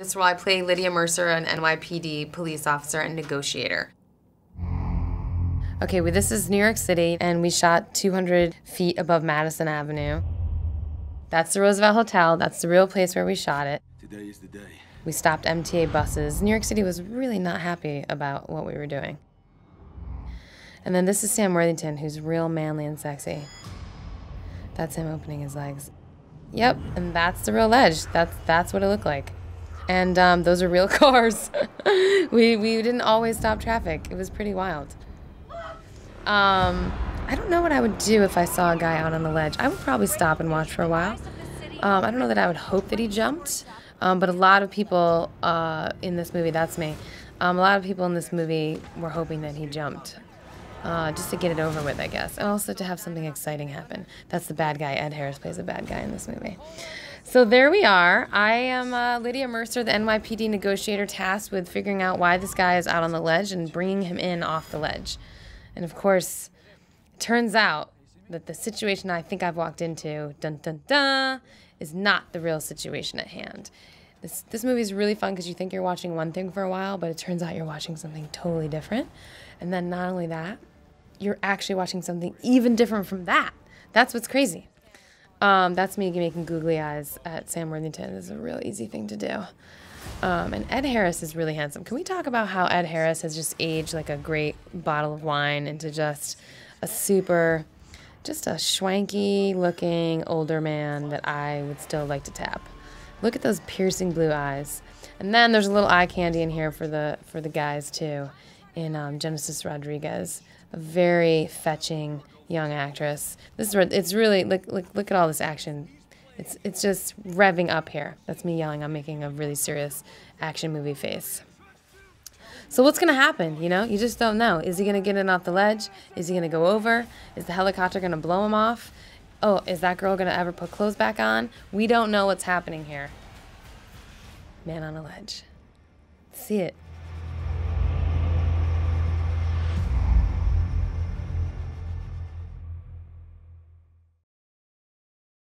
This role, I play Lydia Mercer, an NYPD police officer and negotiator. Okay, well, this is New York City, and we shot 200 feet above Madison Avenue. That's the Roosevelt Hotel. That's the real place where we shot it. Today is the day. We stopped MTA buses. New York City was really not happy about what we were doing. And then this is Sam Worthington, who's real manly and sexy. That's him opening his legs. Yep, and that's the real ledge. That's that's what it looked like and um, those are real cars. we we didn't always stop traffic. It was pretty wild. Um, I don't know what I would do if I saw a guy out on the ledge. I would probably stop and watch for a while. Um, I don't know that I would hope that he jumped, um, but a lot of people uh, in this movie, that's me, um, a lot of people in this movie were hoping that he jumped. Uh, just to get it over with, I guess, and also to have something exciting happen. That's the bad guy. Ed Harris plays a bad guy in this movie. So there we are. I am uh, Lydia Mercer, the NYPD negotiator tasked with figuring out why this guy is out on the ledge and bringing him in off the ledge. And of course, it turns out that the situation I think I've walked into, dun dun dun, is not the real situation at hand. This, this movie is really fun because you think you're watching one thing for a while, but it turns out you're watching something totally different. And then not only that, you're actually watching something even different from that. That's what's crazy. Um, that's me making googly eyes at Sam Worthington. This is a real easy thing to do. Um, and Ed Harris is really handsome. Can we talk about how Ed Harris has just aged like a great bottle of wine into just a super, just a swanky looking older man that I would still like to tap. Look at those piercing blue eyes. And then there's a little eye candy in here for the for the guys too, in um, Genesis Rodriguez, a very fetching young actress. This is where it's really look look look at all this action. It's it's just revving up here. That's me yelling. I'm making a really serious action movie face. So what's gonna happen? You know, you just don't know. Is he gonna get in off the ledge? Is he gonna go over? Is the helicopter gonna blow him off? Oh, is that girl gonna ever put clothes back on? We don't know what's happening here. Man on a ledge. See it.